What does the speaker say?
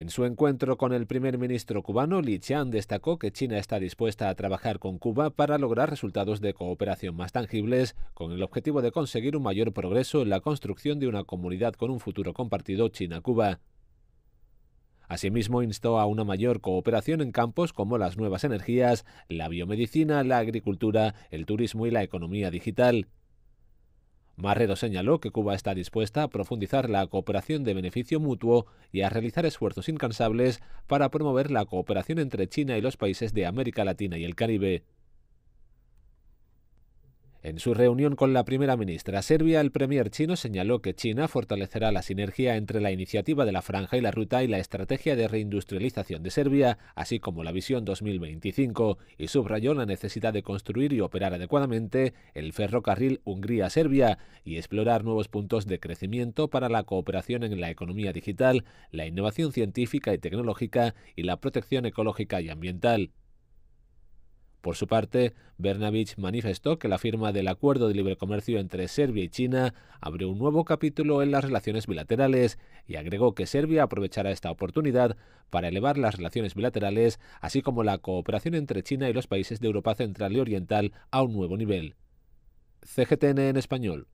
En su encuentro con el primer ministro cubano, Li Qian destacó que China está dispuesta a trabajar con Cuba para lograr resultados de cooperación más tangibles, con el objetivo de conseguir un mayor progreso en la construcción de una comunidad con un futuro compartido China-Cuba. Asimismo, instó a una mayor cooperación en campos como las nuevas energías, la biomedicina, la agricultura, el turismo y la economía digital. Marrero señaló que Cuba está dispuesta a profundizar la cooperación de beneficio mutuo y a realizar esfuerzos incansables para promover la cooperación entre China y los países de América Latina y el Caribe. En su reunión con la primera ministra serbia, el premier chino señaló que China fortalecerá la sinergia entre la iniciativa de la Franja y la Ruta y la estrategia de reindustrialización de Serbia, así como la visión 2025, y subrayó la necesidad de construir y operar adecuadamente el ferrocarril Hungría-Serbia y explorar nuevos puntos de crecimiento para la cooperación en la economía digital, la innovación científica y tecnológica y la protección ecológica y ambiental. Por su parte, Bernavich manifestó que la firma del acuerdo de libre comercio entre Serbia y China abrió un nuevo capítulo en las relaciones bilaterales y agregó que Serbia aprovechará esta oportunidad para elevar las relaciones bilaterales, así como la cooperación entre China y los países de Europa Central y Oriental a un nuevo nivel. CGTN en español.